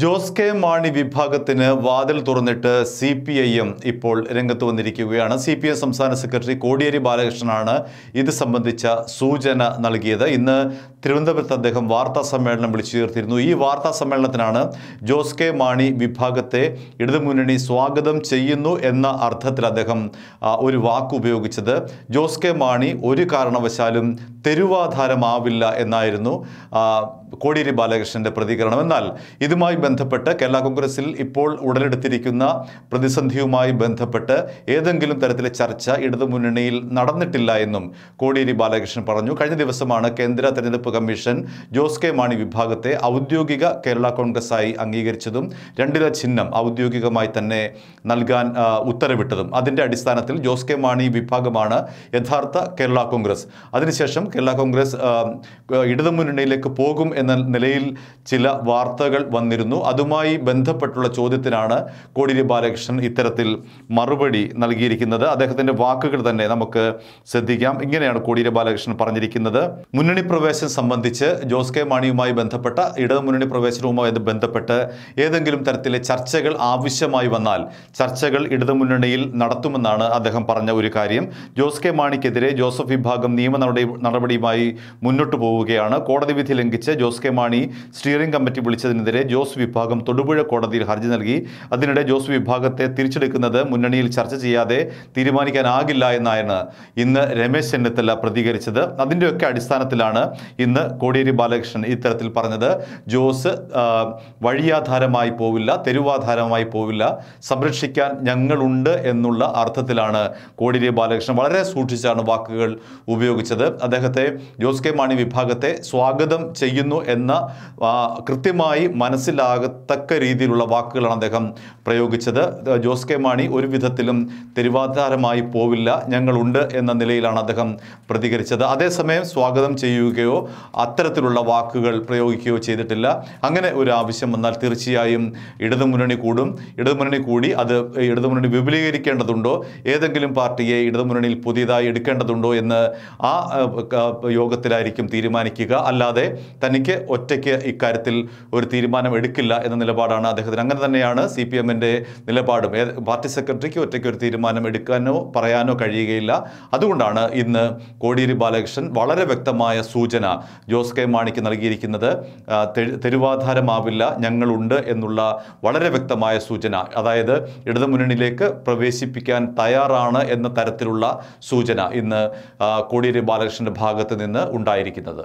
Jose K Mani വിഭാഗത്തിന് വാതിൽ തുറന്നിട്ട് സി പി ഐ എം ഇപ്പോൾ രംഗത്ത് വന്നിരിക്കുകയാണ് സി പി എം സംസ്ഥാന സെക്രട്ടറി കോടിയേരി ബാലകൃഷ്ണനാണ് ഇത് സംബന്ധിച്ച സൂചന നൽകിയത് ഇന്ന് തിരുവനന്തപുരത്ത് അദ്ദേഹം വാർത്താ സമ്മേളനം വിളിച്ചു ചേർത്തിരുന്നു ഈ വാർത്താ സമ്മേളനത്തിനാണ് ജോസ് കെ മാണി വിഭാഗത്തെ ഇടതുമുന്നണി സ്വാഗതം ചെയ്യുന്നു എന്ന അർത്ഥത്തിൽ അദ്ദേഹം ഒരു വാക്കുപയോഗിച്ചത് ജോസ് കെ മാണി ഒരു കാരണവശാലും തെരുവാധാരമാവില്ല എന്നായിരുന്നു കോടിയേരി ബാലകൃഷ്ണന്റെ പ്രതികരണം എന്നാൽ ഇതുമായി ബന്ധപ്പെട്ട് കേരള കോൺഗ്രസിൽ ഇപ്പോൾ ഉടലെടുത്തിരിക്കുന്ന പ്രതിസന്ധിയുമായി ബന്ധപ്പെട്ട് ഏതെങ്കിലും തരത്തിലെ ചർച്ച ഇടതുമുന്നണിയിൽ നടന്നിട്ടില്ല എന്നും കോടിയേരി ബാലകൃഷ്ണൻ പറഞ്ഞു കഴിഞ്ഞ ദിവസമാണ് കേന്ദ്ര തെരഞ്ഞെടുപ്പ് കമ്മീഷൻ ജോസ് കെ മാണി വിഭാഗത്തെ ഔദ്യോഗിക കേരള ആയി അംഗീകരിച്ചതും രണ്ടില ചിഹ്നം ഔദ്യോഗികമായി തന്നെ നൽകാൻ ഉത്തരവിട്ടതും അതിൻ്റെ അടിസ്ഥാനത്തിൽ ജോസ് കെ മാണി വിഭാഗമാണ് യഥാർത്ഥ കേരള കോൺഗ്രസ് അതിനുശേഷം കേരള കോൺഗ്രസ് ഇടതുമുന്നണിയിലേക്ക് പോകും എന്ന നിലയിൽ ചില വാർത്തകൾ വന്നിരുന്നു അതുമായി ബന്ധപ്പെട്ടുള്ള ചോദ്യത്തിനാണ് കോടിയേരി ബാലകൃഷ്ണൻ ഇത്തരത്തിൽ മറുപടി നൽകിയിരിക്കുന്നത് അദ്ദേഹത്തിൻ്റെ വാക്കുകൾ തന്നെ നമുക്ക് ശ്രദ്ധിക്കാം ഇങ്ങനെയാണ് കോടിയേരി ബാലകൃഷ്ണൻ പറഞ്ഞിരിക്കുന്നത് മുന്നണി പ്രവേശനം സംബന്ധിച്ച് ജോസ് കെ മാണിയുമായി ബന്ധപ്പെട്ട ഇടതുമുന്നണി പ്രവേശനവുമായി ബന്ധപ്പെട്ട് ഏതെങ്കിലും തരത്തിലെ ചർച്ചകൾ ആവശ്യമായി വന്നാൽ ചർച്ചകൾ ഇടതുമുന്നണിയിൽ നടത്തുമെന്നാണ് അദ്ദേഹം പറഞ്ഞ ഒരു കാര്യം ജോസ് കെ മാണിക്കെതിരെ ജോസഫ് വിഭാഗം നിയമ നടപടിയുമായി മുന്നോട്ട് പോവുകയാണ് കോടതി വിധി ലംഘിച്ച് Jose Jose K Mani steering committee വിളിച്ചതിനെതിരെ ജോസ് വിഭാഗം തൊടുപുഴ കോടതിയിൽ ഹർജി നൽകി അതിനിടെ ജോസ് വിഭാഗത്തെ തിരിച്ചെടുക്കുന്നത് മുന്നണിയിൽ ചർച്ച ചെയ്യാതെ തീരുമാനിക്കാനാകില്ല എന്നായാണ് ഇന്ന് രമേശ് ചെന്നിത്തല പ്രതികരിച്ചത് അതിൻ്റെയൊക്കെ അടിസ്ഥാനത്തിലാണ് ഇന്ന് കോടിയേരി ബാലകൃഷ്ണൻ ഇത്തരത്തിൽ പറഞ്ഞത് ജോസ് വഴിയാധാരമായി പോവില്ല തെരുവാധാരമായി പോവില്ല സംരക്ഷിക്കാൻ ഞങ്ങളുണ്ട് എന്നുള്ള അർത്ഥത്തിലാണ് കോടിയേരി ബാലകൃഷ്ണൻ വളരെ സൂക്ഷിച്ചാണ് വാക്കുകൾ ഉപയോഗിച്ചത് അദ്ദേഹത്തെ ജോസ് കെ മാണി വിഭാഗത്തെ സ്വാഗതം ചെയ്യുന്നു എന്ന് കൃത്യമായി മനസ്സിലാകത്തക്ക രീതിയിലുള്ള വാക്കുകളാണ് അദ്ദേഹം പ്രയോഗിച്ചത് ജോസ് കെ മാണി ഒരു വിധത്തിലും തെരുവാധാരമായി പോവില്ല ഞങ്ങളുണ്ട് എന്ന നിലയിലാണ് അദ്ദേഹം പ്രതികരിച്ചത് അതേസമയം സ്വാഗതം ചെയ്യുകയോ അത്തരത്തിലുള്ള വാക്കുകൾ പ്രയോഗിക്കുകയോ ചെയ്തിട്ടില്ല അങ്ങനെ ഒരു ആവശ്യം വന്നാൽ തീർച്ചയായും ഇടതുമുന്നണി കൂടും ഇടതുമുന്നണി കൂടി അത് ഇടതുമുന്നണി വിപുലീകരിക്കേണ്ടതുണ്ടോ ഏതെങ്കിലും പാർട്ടിയെ ഇടതുമുന്നണിയിൽ പുതിയതായി എടുക്കേണ്ടതുണ്ടോ എന്ന് ആ യോഗത്തിലായിരിക്കും തീരുമാനിക്കുക അല്ലാതെ തനിക്ക് സിക്ക് ഒറ്റയ്ക്ക് ഇക്കാര്യത്തിൽ ഒരു തീരുമാനം എടുക്കില്ല എന്ന നിലപാടാണ് അദ്ദേഹത്തിന് അങ്ങനെ തന്നെയാണ് സി പി എമ്മിൻ്റെ നിലപാടും പാർട്ടി സെക്രട്ടറിക്ക് ഒറ്റയ്ക്ക് ഒരു തീരുമാനം എടുക്കാനോ പറയാനോ കഴിയുകയില്ല അതുകൊണ്ടാണ് ഇന്ന് കോടിയേരി ബാലകൃഷ്ണൻ വളരെ വ്യക്തമായ സൂചന ജോസ് കെ മാണിക്ക് നൽകിയിരിക്കുന്നത് തെരുവാധാരമാവില്ല ഞങ്ങളുണ്ട് എന്നുള്ള വളരെ വ്യക്തമായ സൂചന അതായത് ഇടതുമുന്നണിയിലേക്ക് പ്രവേശിപ്പിക്കാൻ തയ്യാറാണ് എന്ന തരത്തിലുള്ള സൂചന ഇന്ന് കോടിയേരി ബാലകൃഷ്ണൻ്റെ ഭാഗത്ത് നിന്ന് ഉണ്ടായിരിക്കുന്നത്